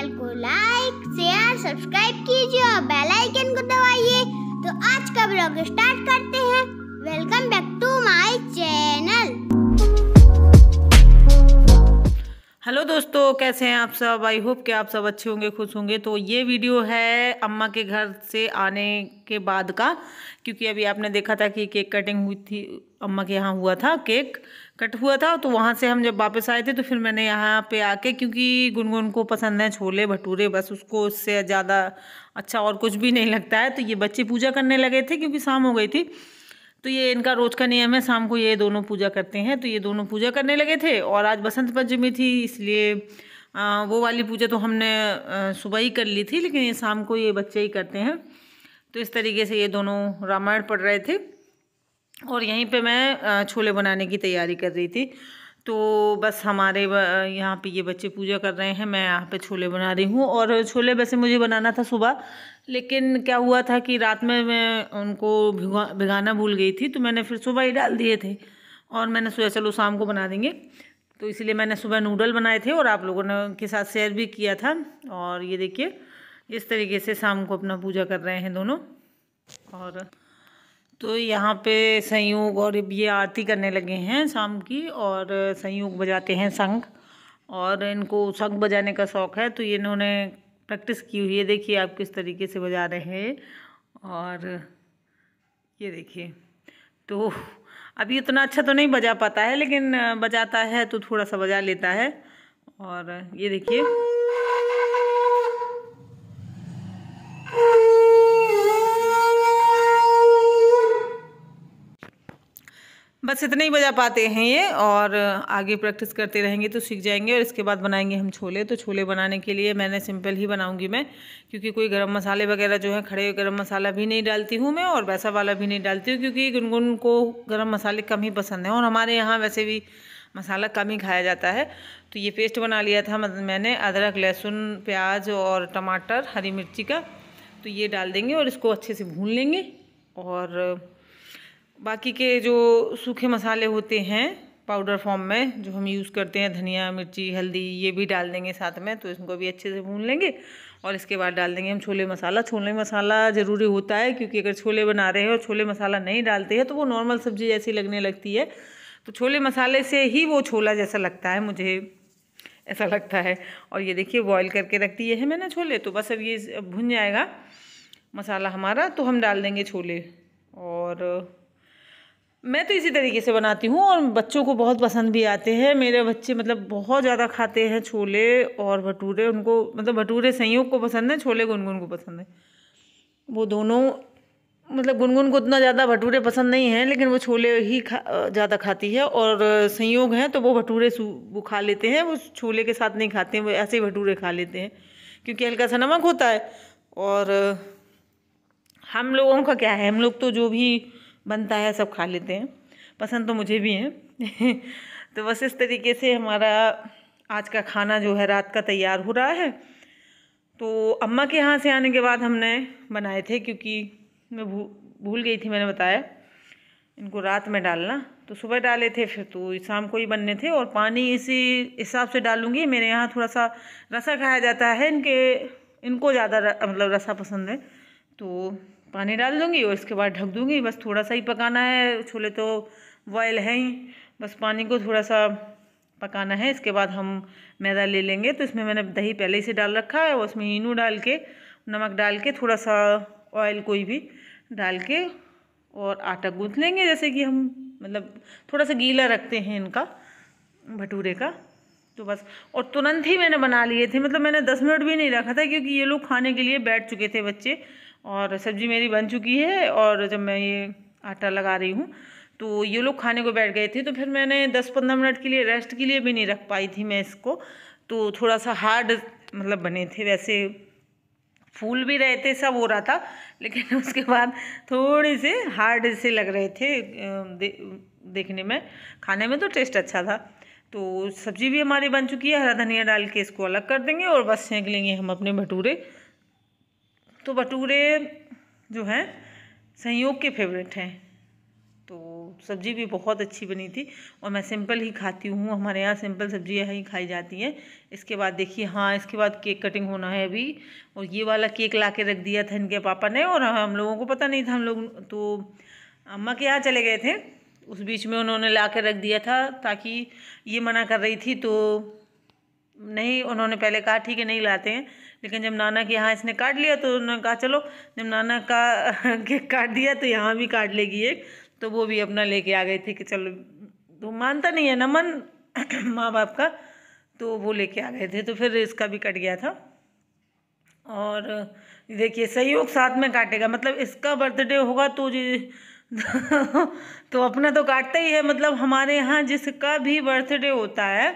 channel को like share subscribe कीजिए और बेल आइकन को दबाइए तो आज का ब्लॉग स्टार्ट करते हैं welcome back to my channel hello दोस्तों कैसे हैं आप सब आई होप कि आप सब अच्छे होंगे खुश होंगे तो ये वीडियो है अम्मा के घर से आने के बाद का क्योंकि अभी आपने देखा था कि केक कटिंग हुई थी अम्मा के यहाँ हुआ था केक कट हुआ था तो वहाँ से हम जब वापस आए थे तो फिर मैंने यहाँ पे आके क्योंकि गुनगुन को पसंद है छोले भटूरे बस उसको उससे ज़्यादा अच्छा और कुछ भी नहीं लगता है तो ये बच्चे पूजा करने लगे थे क्योंकि शाम हो गई थी तो ये इनका रोज़ का नियम है शाम को ये दोनों पूजा करते हैं तो ये दोनों पूजा करने लगे थे और आज बसंत पंचमी थी इसलिए वो वाली पूजा तो हमने सुबह ही कर ली थी लेकिन ये शाम को ये बच्चे ही करते हैं तो इस तरीके से ये दोनों रामायण पढ़ रहे थे और यहीं पे मैं छोले बनाने की तैयारी कर रही थी तो बस हमारे यहाँ पे ये बच्चे पूजा कर रहे हैं मैं यहाँ पे छोले बना रही हूँ और छोले वैसे मुझे बनाना था सुबह लेकिन क्या हुआ था कि रात में मैं उनको भिगा भिगाना भूल गई थी तो मैंने फिर सुबह ही डाल दिए थे और मैंने सोचा चलो शाम को बना देंगे तो इसलिए मैंने सुबह नूडल बनाए थे और आप लोगों ने के साथ शेयर भी किया था और ये देखिए इस तरीके से शाम को अपना पूजा कर रहे हैं दोनों और तो यहाँ पे संयोग और ये आरती करने लगे हैं शाम की और संयोग बजाते हैं संग और इनको संग बजाने का शौक़ है तो ये इन्होंने प्रैक्टिस की हुई है देखिए आप किस तरीके से बजा रहे हैं और ये देखिए तो अभी इतना अच्छा तो नहीं बजा पाता है लेकिन बजाता है तो थोड़ा सा बजा लेता है और ये देखिए बस इतना ही बजा पाते हैं ये और आगे प्रैक्टिस करते रहेंगे तो सीख जाएंगे और इसके बाद बनाएंगे हम छोले तो छोले बनाने के लिए मैंने सिंपल ही बनाऊंगी मैं क्योंकि कोई गरम मसाले वगैरह जो है खड़े गरम मसाला भी नहीं डालती हूँ मैं और वैसा वाला भी नहीं डालती हूँ क्योंकि गुनगुन को गर्म मसाले कम ही पसंद हैं और हमारे यहाँ वैसे भी मसाला कम ही खाया जाता है तो ये पेस्ट बना लिया था मैंने अदरक लहसुन प्याज और टमाटर हरी मिर्ची का तो ये डाल देंगे और इसको अच्छे से भून लेंगे और बाकी के जो सूखे मसाले होते हैं पाउडर फॉर्म में जो हम यूज़ करते हैं धनिया मिर्ची हल्दी ये भी डाल देंगे साथ में तो इसको भी अच्छे से भून लेंगे और इसके बाद डाल देंगे हम छोले मसाला छोले मसाला ज़रूरी होता है क्योंकि अगर छोले बना रहे हैं और छोले मसाला नहीं डालते हैं तो वो नॉर्मल सब्ज़ी जैसी लगने लगती है तो छोले मसाले से ही वो छोला जैसा लगता है मुझे ऐसा लगता है और ये देखिए बॉयल करके रख दिए हैं मैंने छोले तो बस अब ये भुन जाएगा मसाला हमारा तो हम डाल देंगे छोले और मैं तो इसी तरीके से बनाती हूँ और बच्चों को बहुत पसंद भी आते हैं मेरे बच्चे मतलब बहुत ज़्यादा खाते हैं छोले और भटूरे उनको मतलब भटूरे संयोग को पसंद है छोले गुनगुन को पसंद है वो दोनों मतलब गुनगुन को उतना ज़्यादा भटूरे पसंद नहीं हैं लेकिन वो छोले ही खा ज़्यादा खाती है और संयोग हैं तो वो भटूरे वो खा लेते हैं वो छोले के साथ नहीं खाते हैं वो ऐसे ही भटूरे खा लेते हैं क्योंकि हल्का सा नमक होता है और हम लोगों का क्या है हम लोग तो जो भी बनता है सब खा लेते हैं पसंद तो मुझे भी है तो बस इस तरीके से हमारा आज का खाना जो है रात का तैयार हो रहा है तो अम्मा के यहाँ से आने के बाद हमने बनाए थे क्योंकि मैं भू भूल गई थी मैंने बताया इनको रात में डालना तो सुबह डाले थे फिर तो शाम को ही बनने थे और पानी इसी हिसाब से डालूँगी मेरे यहाँ थोड़ा सा रसा खाया जाता है इनके इनको ज़्यादा मतलब रसा पसंद है तो पानी डाल दूँगी और इसके बाद ढक दूँगी बस थोड़ा सा ही पकाना है छोले तो बॉयल है ही बस पानी को थोड़ा सा पकाना है इसके बाद हम मैदा ले लेंगे तो इसमें मैंने दही पहले ही से डाल रखा है और उसमें इनू डाल के नमक डाल के थोड़ा सा ऑयल कोई भी डाल के और आटा गूँथ लेंगे जैसे कि हम मतलब थोड़ा सा गीला रखते हैं इनका भटूरे का तो बस और तुरंत ही मैंने बना लिए थे मतलब मैंने दस मिनट भी नहीं रखा था क्योंकि ये लोग खाने के लिए बैठ चुके थे बच्चे और सब्ज़ी मेरी बन चुकी है और जब मैं ये आटा लगा रही हूँ तो ये लोग खाने को बैठ गए थे तो फिर मैंने दस पंद्रह मिनट के लिए रेस्ट के लिए भी नहीं रख पाई थी मैं इसको तो थोड़ा सा हार्ड मतलब बने थे वैसे फूल भी रहे थे सब हो रहा था लेकिन उसके बाद थोड़े से हार्ड से लग रहे थे दे, देखने में खाने में तो टेस्ट अच्छा था तो सब्ज़ी भी हमारी बन चुकी है हरा धनिया डाल के इसको अलग कर देंगे और बस सेंक लेंगे हम अपने भटूरे तो भटूरे जो हैं संयोग के फेवरेट हैं तो सब्ज़ी भी बहुत अच्छी बनी थी और मैं सिंपल ही खाती हूँ हमारे यहाँ सिंपल सब्जियाँ ही खाई जाती हैं इसके बाद देखिए हाँ इसके बाद केक कटिंग होना है अभी और ये वाला केक ला के रख दिया था इनके पापा ने और हम लोगों को पता नहीं था हम लोग तो अम्मा के यहाँ चले गए थे उस बीच में उन्होंने ला कर रख दिया था ताकि ये मना कर रही थी तो नहीं उन्होंने पहले कहा ठीक है नहीं लाते हैं लेकिन जब नाना के यहाँ इसने काट लिया तो उन्होंने कहा चलो जब नाना का के काट दिया तो यहाँ भी काट लेगी एक तो वो भी अपना लेके आ गई थी कि चलो तो मानता नहीं है ना मन माँ बाप का तो वो लेके आ गए थे तो फिर इसका भी कट गया था और देखिए सहयोग साथ में काटेगा मतलब इसका बर्थडे होगा तो जी तो अपना तो काटता ही है मतलब हमारे यहाँ जिसका भी बर्थडे होता है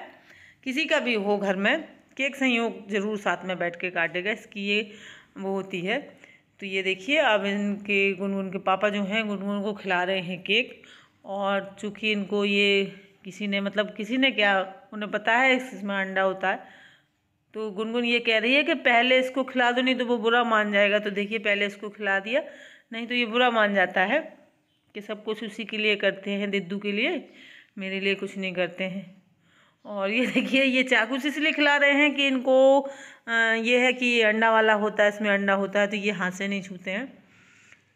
किसी का भी हो घर में कि एक संयोग जरूर साथ में बैठ के काटेगा इसकी ये वो होती है तो ये देखिए अब इनके गुनगुन के पापा जो हैं गुनगुन को खिला रहे हैं केक और चूँकि इनको ये किसी ने मतलब किसी ने क्या उन्हें पता है इसमें अंडा होता है तो गुनगुन ये कह रही है कि पहले इसको खिला दो नहीं तो वो बुरा मान जाएगा तो देखिए पहले इसको खिला दिया नहीं तो ये बुरा मान जाता है कि सब कुछ उसी के लिए करते हैं दिद्दू के लिए मेरे लिए कुछ नहीं करते हैं और ये देखिए ये चाकू से इसलिए खिला रहे हैं कि इनको ये है कि अंडा वाला होता है इसमें अंडा होता है तो ये हाथ से नहीं छूते हैं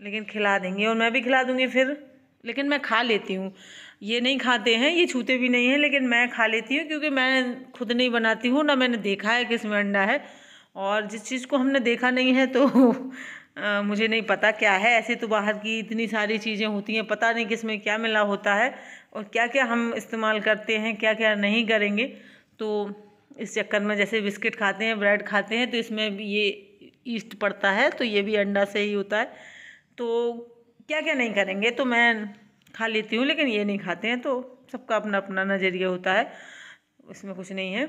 लेकिन खिला देंगे और मैं भी खिला दूँगी फिर लेकिन मैं खा लेती हूँ ये नहीं खाते हैं ये छूते भी नहीं हैं लेकिन मैं खा लेती हूँ क्योंकि मैं खुद नहीं बनाती हूँ ना मैंने देखा है कि इसमें अंडा है और जिस चीज़ को हमने देखा नहीं है तो आ, मुझे नहीं पता क्या है ऐसे तो बाहर की इतनी सारी चीज़ें होती हैं पता नहीं किसमें क्या मिला होता है और क्या क्या हम इस्तेमाल करते हैं क्या क्या नहीं करेंगे तो इस चक्कर में जैसे बिस्किट खाते हैं ब्रेड खाते हैं तो इसमें भी ये ईस्ट पड़ता है तो ये भी अंडा से ही होता है तो क्या क्या नहीं करेंगे तो मैं खा लेती हूँ लेकिन ये नहीं खाते हैं तो सबका अपना अपना नज़रिया होता है इसमें कुछ नहीं है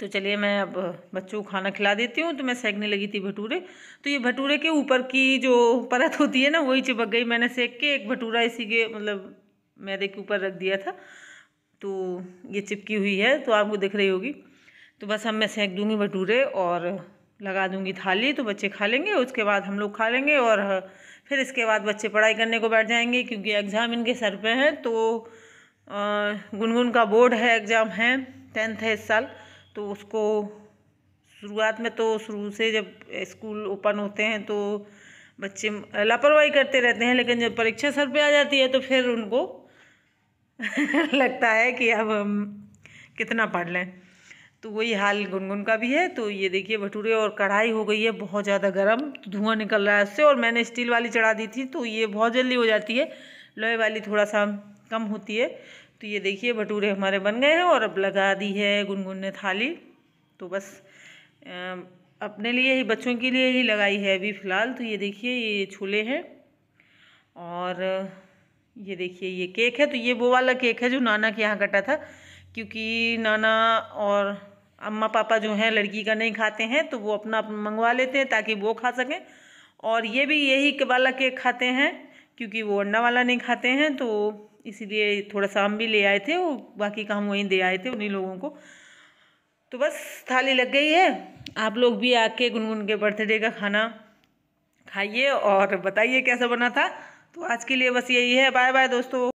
तो चलिए मैं अब बच्चों को खाना खिला देती हूँ तो मैं सेकने लगी थी भटूरे तो ये भटूरे के ऊपर की जो परत होती है ना वही चिपक गई मैंने सेक के एक भटूरा इसी के मतलब मैदे के ऊपर रख दिया था तो ये चिपकी हुई है तो आपको दिख रही होगी तो बस हम मैं सेंक दूँगी भटूरे और लगा दूँगी थाली तो बच्चे खा लेंगे उसके बाद हम लोग खा लेंगे और फिर इसके बाद बच्चे पढ़ाई करने को बैठ जाएंगे क्योंकि एग्ज़ाम इनके सर पे हैं तो गुनगुन का बोर्ड है एग्ज़ाम है टेंथ है इस साल तो उसको शुरुआत में तो शुरू से जब स्कूल ओपन होते हैं तो बच्चे लापरवाही करते रहते हैं लेकिन जब परीक्षा सर पर आ जाती है तो फिर उनको लगता है कि अब हम कितना पढ़ लें तो वही हाल गुनगुन का भी है तो ये देखिए भटूरे और कढ़ाई हो गई है बहुत ज़्यादा गर्म तो धुआं निकल रहा है उससे और मैंने स्टील वाली चढ़ा दी थी तो ये बहुत जल्दी हो जाती है लोहे वाली थोड़ा सा कम होती है तो ये देखिए भटूरे हमारे बन गए हैं और अब लगा दी है गुनगुन ने थाली तो बस अपने लिए ही बच्चों के लिए ही लगाई है अभी फ़िलहाल तो ये देखिए ये छोले हैं और ये देखिए ये केक है तो ये वो वाला केक है जो नाना के यहाँ कटा था क्योंकि नाना और अम्मा पापा जो हैं लड़की का नहीं खाते हैं तो वो अपना मंगवा लेते हैं ताकि वो खा सकें और ये भी यही वाला केक खाते हैं क्योंकि वो अंडा वाला नहीं खाते हैं तो इसीलिए थोड़ा सा हम भी ले आए थे वो बाकी का हम वहीं दे आए थे उन्हीं लोगों को तो बस थाली लग गई है आप लोग भी आके गुनगुन के बर्थडे का खाना खाइए और बताइए कैसा बना था तो आज के लिए बस यही है बाय बाय दोस्तों